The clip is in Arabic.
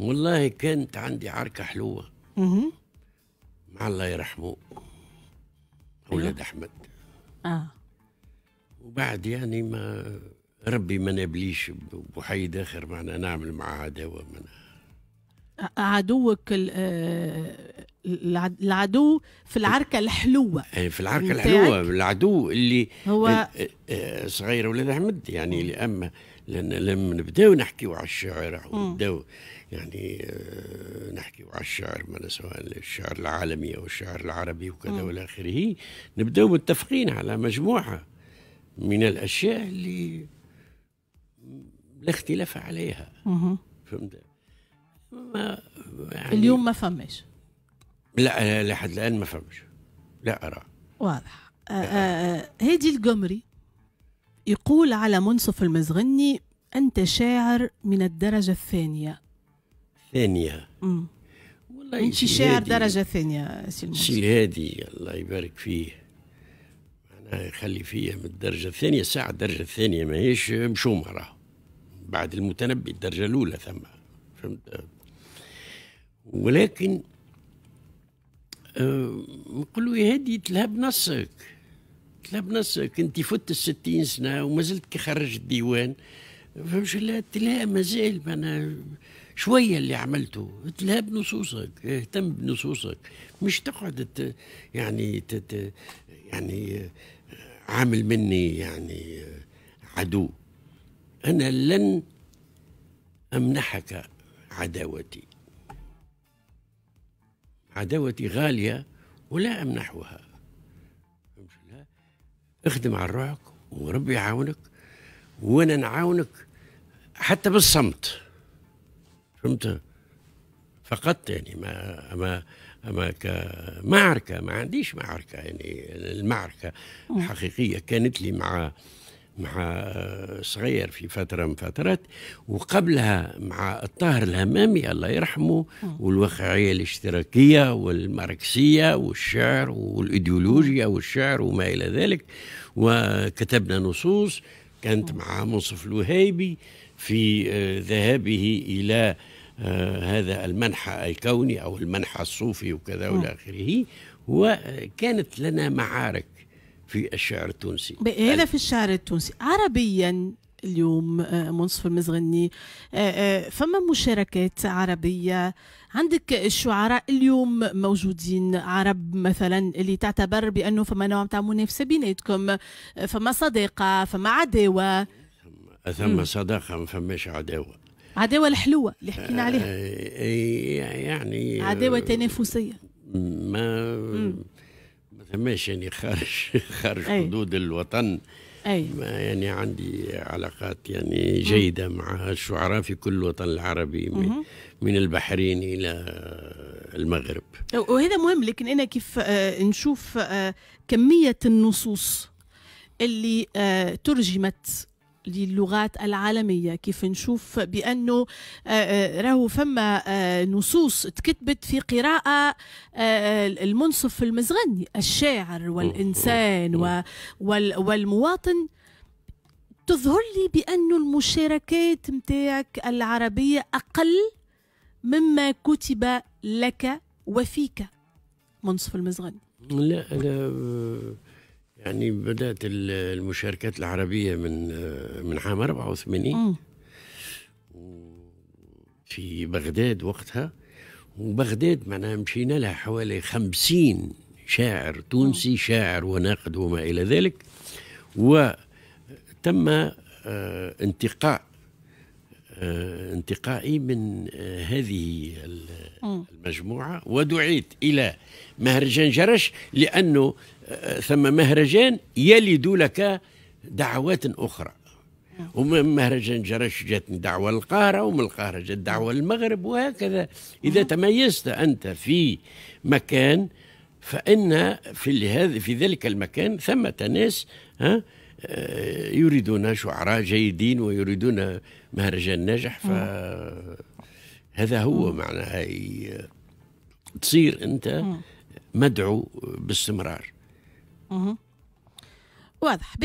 والله كانت عندي عركة حلوة مع الله يرحمه أولاد أحمد آه. وبعد يعني ما ربي ما نبليش بوحيد آخر معنا نعمل مع عداوة من عدوك آه، العدو في العركة الحلوة إيه، في العركة الحلوة العدو اللي هو آه، آه، صغير أولاد أحمد يعني لأما لان لما نبداو نحكيو على الشعر ونبداو يعني آه، نحكيو على الشعر ما سواء الشعر العالمي او الشعر العربي وكذا والى اخره نبداو متفقين على مجموعه من الاشياء اللي لا اختلاف عليها فهمت ما يعني اليوم ما فماش لا آه، لحد الان ما فماش لا ارى واضح هادي آه، القمري يقول على منصف المزغني أنت شاعر من الدرجة الثانية ثانية والله أنت شاعر درجة ثانية سي المنصف سي هادي الله يبارك فيه معناها يخلي فيا من الدرجة الثانية ساعة الدرجة الثانية ماهيش مشومة بعد المتنبي الدرجة الأولى ثم فهمت ولكن آه، نقول له يا هادي تلهب نصك لا بنصك انت فت الستين سنه وما زلت كي خرجت الديوان فمش لا ما زال انا شويه اللي عملته قلت لها بنصوصك اهتم بنصوصك مش تقعد ت... يعني تت... يعني عامل مني يعني عدو انا لن امنحك عداوتي عداوتي غاليه ولا امنحها اخدم على روحك وربي يعاونك وانا نعاونك حتى بالصمت فهمت فقط يعني ما اما اما كمعركه ما عنديش معركه يعني المعركه الحقيقيه كانت لي مع مع آه، صغير في فتره من فترات وقبلها مع الطاهر الهمامي الله يرحمه والواقعيه الاشتراكيه والماركسيه والشعر والايديولوجيا والشعر وما الى ذلك وكتبنا نصوص كانت مع منصف الوهيبي في آه، ذهابه الى آه، هذا المنحى الكوني او المنحى الصوفي وكذا والى اخره وكانت لنا معارك في الشعر التونسي هذا في الشعر التونسي عربيا اليوم آه، منصف المزغني آه، آه، فما مشاركات عربية عندك الشعراء اليوم موجودين عرب مثلا اللي تعتبر بأنه فما نوع تاع منافسة بيناتكم فما صداقة فما عداوة ثم صداقة ما فماش عداوة عداوة الحلوة اللي حكينا عليها يعني عداوة تنافسية ما ماشي يعني خارج خارج أي. حدود الوطن أي. ما يعني عندي علاقات يعني جيدة م. مع الشعراء في كل الوطن العربي من, من البحرين إلى المغرب وهذا مهم لكن أنا كيف آه، نشوف آه، كمية النصوص اللي آه، ترجمت للغات العالمية كيف نشوف بأنه آه، آه، راهو فما آه، نصوص تكتبت في قراءة المنصف المزغني الشاعر والإنسان والمواطن تظهر لي بأنه المشاركات متاعك العربية أقل مما كتب لك وفيك منصف المزغني لا لا يعني بدات المشاركات العربيه من من عام 84 في بغداد وقتها وبغداد معناها مشينا لها حوالي خمسين شاعر تونسي شاعر وناقد وما إلى ذلك وتم آه، انتقاء آه، انتقائي من آه، هذه المجموعة ودعيت إلى مهرجان جرش لأنه آه، ثم مهرجان يلد لك دعوات أخرى ومن مهرجان جرش جاتني دعوة للقاهرة ومن القاهرة جات دعوة للمغرب وهكذا إذا تميزت أنت في مكان فإن في, في ذلك المكان ثمة ناس ها يريدون شعراء جيدين ويريدون مهرجان ناجح فهذا هو معناها تصير انت مدعو باستمرار واضح